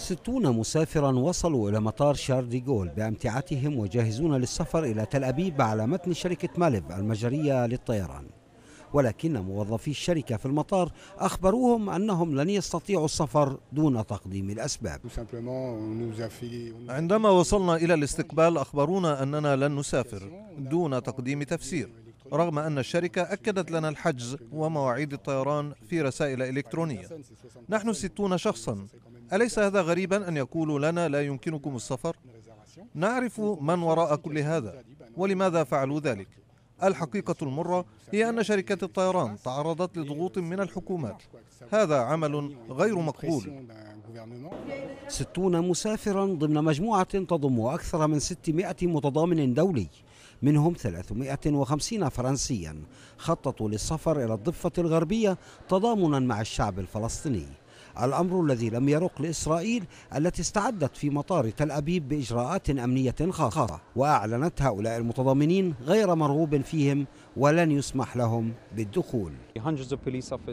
ستون مسافرا وصلوا إلى مطار شار ديغول بأمتعتهم وجاهزون للسفر إلى تل أبيب على متن شركة ماليف المجرية للطيران ولكن موظفي الشركة في المطار أخبروهم أنهم لن يستطيعوا السفر دون تقديم الأسباب عندما وصلنا إلى الاستقبال أخبرونا أننا لن نسافر دون تقديم تفسير رغم أن الشركة أكدت لنا الحجز ومواعيد الطيران في رسائل إلكترونية نحن ستون شخصا أليس هذا غريبا أن يقولوا لنا لا يمكنكم السفر؟ نعرف من وراء كل هذا ولماذا فعلوا ذلك الحقيقة المرة هي أن شركات الطيران تعرضت لضغوط من الحكومات هذا عمل غير مقبول ستون مسافرا ضمن مجموعة تضم أكثر من 600 متضامن دولي منهم 350 فرنسيا خططوا للسفر إلى الضفة الغربية تضامنا مع الشعب الفلسطيني الأمر الذي لم يرق لإسرائيل التي استعدت في مطار تل أبيب بإجراءات أمنية خاصة وأعلنت هؤلاء المتضامنين غير مرغوب فيهم ولن يسمح لهم بالدخول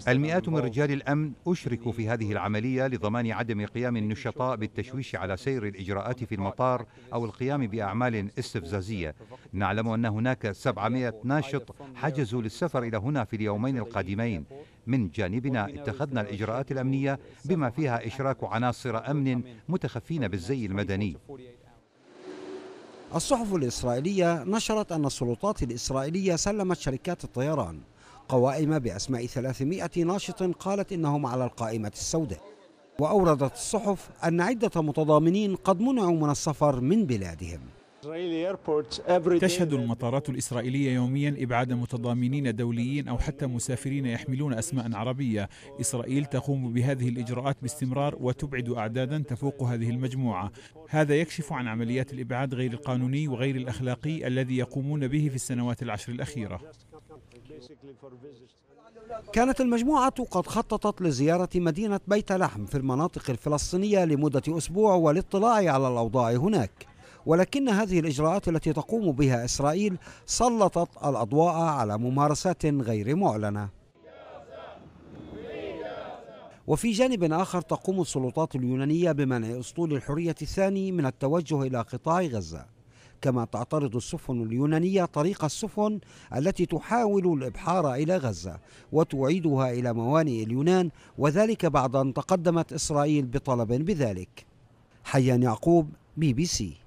المئات من رجال الأمن أشركوا في هذه العملية لضمان عدم قيام النشطاء بالتشويش على سير الإجراءات في المطار أو القيام بأعمال استفزازية نعلم أن هناك 700 ناشط حجزوا للسفر إلى هنا في اليومين القادمين من جانبنا اتخذنا الإجراءات الأمنية بما فيها إشراك عناصر أمن متخفين بالزي المدني الصحف الإسرائيلية نشرت أن السلطات الإسرائيلية سلمت شركات الطيران قوائم بأسماء 300 ناشط قالت إنهم على القائمة السوداء وأوردت الصحف أن عدة متضامنين قد منعوا من السفر من بلادهم تشهد المطارات الإسرائيلية يوميا إبعاد متضامنين دوليين أو حتى مسافرين يحملون أسماء عربية إسرائيل تقوم بهذه الإجراءات باستمرار وتبعد أعدادا تفوق هذه المجموعة هذا يكشف عن عمليات الإبعاد غير القانوني وغير الأخلاقي الذي يقومون به في السنوات العشر الأخيرة كانت المجموعة قد خططت لزيارة مدينة بيت لحم في المناطق الفلسطينية لمدة أسبوع والاطلاع على الأوضاع هناك ولكن هذه الإجراءات التي تقوم بها إسرائيل سلطت الأضواء على ممارسات غير معلنة وفي جانب آخر تقوم السلطات اليونانية بمنع أسطول الحرية الثاني من التوجه إلى قطاع غزة كما تعترض السفن اليونانية طريق السفن التي تحاول الإبحار إلى غزة وتعيدها إلى موانئ اليونان وذلك بعد أن تقدمت إسرائيل بطلب بذلك حيان يعقوب بي بي سي